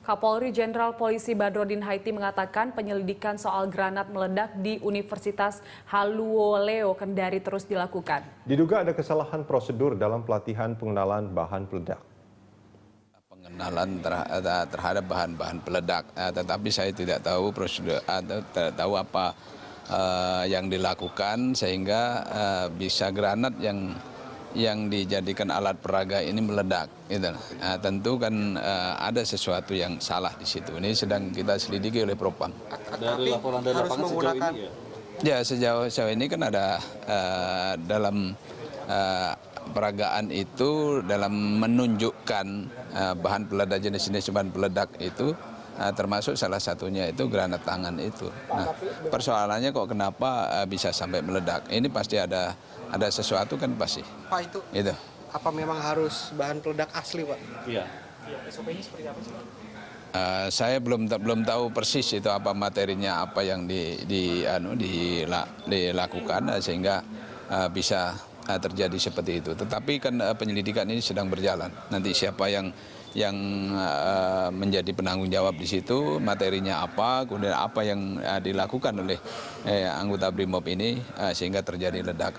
Kapolri Jenderal Polisi Badrodin Haiti mengatakan penyelidikan soal granat meledak di Universitas Haluoleo Kendari terus dilakukan. Diduga ada kesalahan prosedur dalam pelatihan pengenalan bahan peledak pengenalan terhadap bahan-bahan peledak, eh, tetapi saya tidak tahu prosedur eh, atau tidak tahu apa eh, yang dilakukan sehingga bisa granat yang yang dijadikan alat peraga ini meledak. Gitu. Nah, tentu kan uh, ada sesuatu yang salah di situ. Ini sedang kita selidiki oleh Propam. Dari laporan dari lapangan sejauh ini ya? Ya sejauh sejauh ini kan ada uh, dalam uh, peragaan itu dalam menunjukkan uh, bahan peledak jenis-jenis bahan peledak itu Nah, termasuk salah satunya itu granat tangan itu. Nah, persoalannya kok kenapa eh, bisa sampai meledak? Ini pasti ada ada sesuatu kan pasti. Pak itu. Itu. Apa memang harus bahan peledak asli, Pak? Iya. SOP-nya seperti apa sih? Uh, saya belum belum tahu persis itu apa materinya apa yang di di anu la, dilakukan eh, sehingga uh, bisa uh, terjadi seperti itu. Tetapi kan uh, penyelidikan ini sedang berjalan. Nanti siapa yang yang eh, menjadi penanggung jawab di situ, materinya apa, kemudian apa yang eh, dilakukan oleh eh, anggota BRIMOB ini sehingga terjadi ledakan.